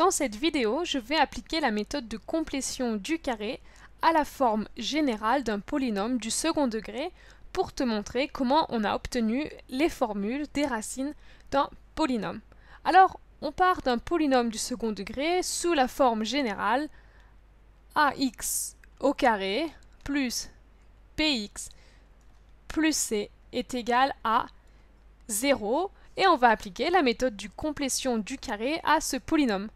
Dans cette vidéo, je vais appliquer la méthode de complétion du carré à la forme générale d'un polynôme du second degré pour te montrer comment on a obtenu les formules des racines d'un polynôme. Alors, on part d'un polynôme du second degré sous la forme générale ax au carré plus px plus c est égal à 0 et on va appliquer la méthode du complétion du carré à ce polynôme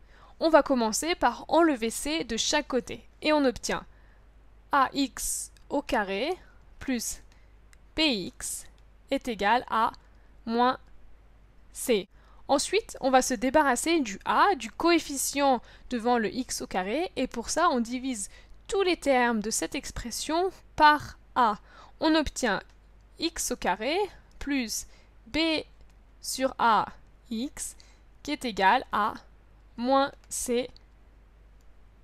on va commencer par enlever c de chaque côté et on obtient ax au carré plus bx est égal à moins c. Ensuite, on va se débarrasser du a, du coefficient devant le x au carré, et pour ça, on divise tous les termes de cette expression par a. On obtient x au carré plus b sur ax qui est égal à moins C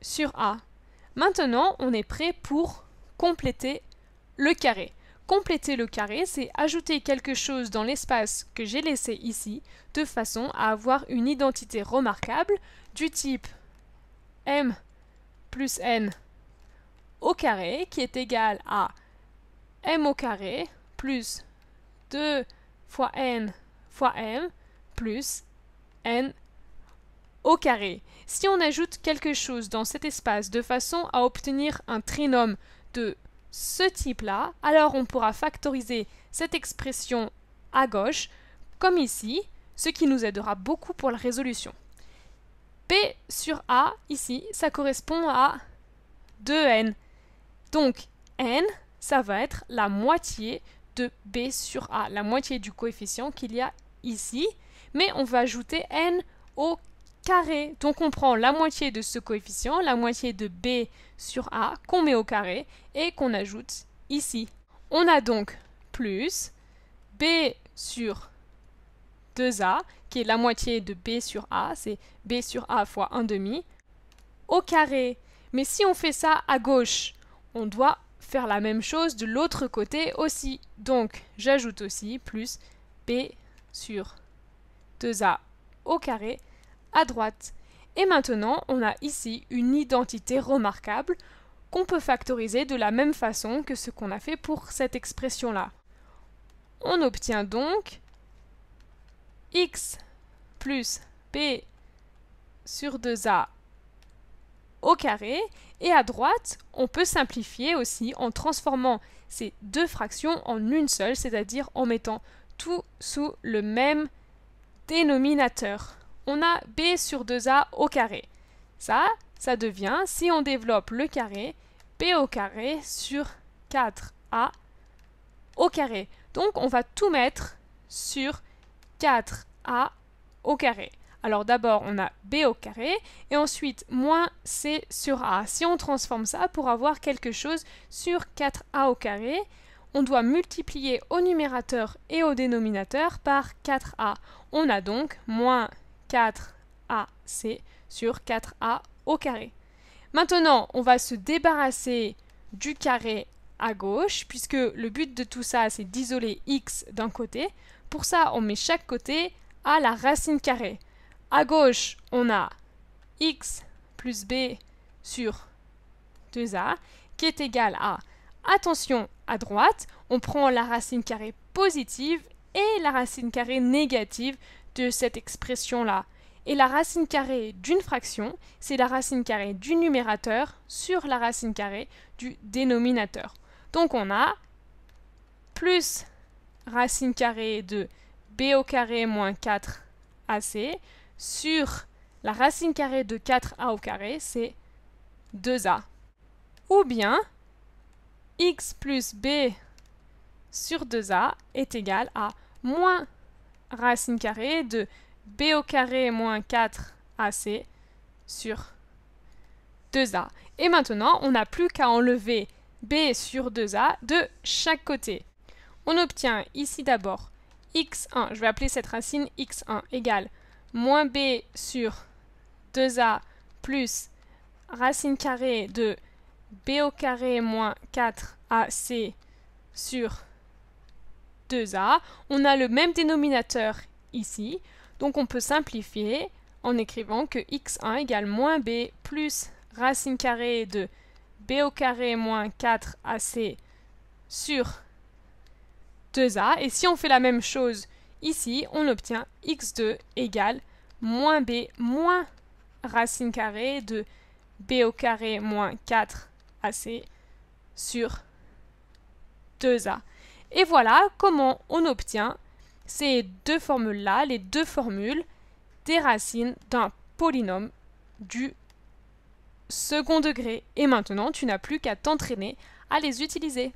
sur A. Maintenant, on est prêt pour compléter le carré. Compléter le carré, c'est ajouter quelque chose dans l'espace que j'ai laissé ici, de façon à avoir une identité remarquable du type m plus n au carré, qui est égal à m au carré plus 2 fois n fois m plus n au carré. Si on ajoute quelque chose dans cet espace de façon à obtenir un trinôme de ce type-là, alors on pourra factoriser cette expression à gauche, comme ici, ce qui nous aidera beaucoup pour la résolution. P sur A, ici, ça correspond à 2n. Donc, n, ça va être la moitié de B sur A, la moitié du coefficient qu'il y a ici, mais on va ajouter n au donc on prend la moitié de ce coefficient, la moitié de b sur a qu'on met au carré et qu'on ajoute ici. On a donc plus b sur 2a, qui est la moitié de b sur a, c'est b sur a fois 1 demi, au carré. Mais si on fait ça à gauche, on doit faire la même chose de l'autre côté aussi. Donc j'ajoute aussi plus b sur 2a au carré à droite. Et maintenant, on a ici une identité remarquable qu'on peut factoriser de la même façon que ce qu'on a fait pour cette expression-là. On obtient donc x plus p sur 2a au carré. Et à droite, on peut simplifier aussi en transformant ces deux fractions en une seule, c'est-à-dire en mettant tout sous le même dénominateur on a b sur 2a au carré. Ça, ça devient, si on développe le carré, b au carré sur 4a au carré. Donc on va tout mettre sur 4a au carré. Alors d'abord on a b au carré et ensuite moins c sur a. Si on transforme ça pour avoir quelque chose sur 4a au carré, on doit multiplier au numérateur et au dénominateur par 4a. On a donc moins 4ac sur 4a au carré. Maintenant, on va se débarrasser du carré à gauche, puisque le but de tout ça, c'est d'isoler x d'un côté. Pour ça, on met chaque côté à la racine carrée. À gauche, on a x plus b sur 2a, qui est égal à, attention, à droite, on prend la racine carrée positive et la racine carrée négative de cette expression-là. Et la racine carrée d'une fraction, c'est la racine carrée du numérateur sur la racine carrée du dénominateur. Donc on a plus racine carrée de b au carré moins 4ac sur la racine carrée de 4a au carré, c'est 2a. Ou bien x plus b sur 2a est égal à moins racine carrée de b au carré moins 4ac sur 2a. Et maintenant, on n'a plus qu'à enlever b sur 2a de chaque côté. On obtient ici d'abord x1, je vais appeler cette racine x1 égale moins b sur 2a plus racine carrée de b au carré moins 4ac sur 2a. On a le même dénominateur ici, donc on peut simplifier en écrivant que x1 égale moins b plus racine carrée de b au carré moins 4ac sur 2a. Et si on fait la même chose ici, on obtient x2 égale moins b moins racine carrée de b au carré moins 4ac sur 2a. Et voilà comment on obtient ces deux formules-là, les deux formules des racines d'un polynôme du second degré. Et maintenant, tu n'as plus qu'à t'entraîner à les utiliser.